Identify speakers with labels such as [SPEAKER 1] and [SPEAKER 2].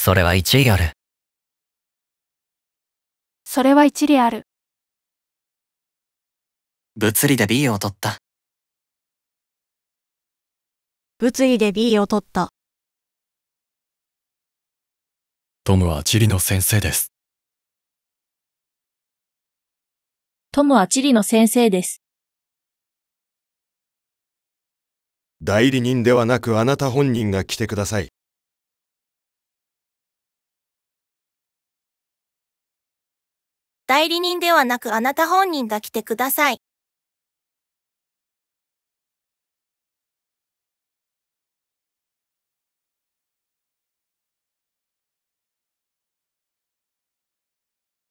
[SPEAKER 1] それは一理ある。それは一理ある。物理で B を取った。物理で B を取った。トムは地理の先生です。トムは地理の先生です。代理人ではなくあなた本人が来てください。代理人ではなくあなた本人が来てください。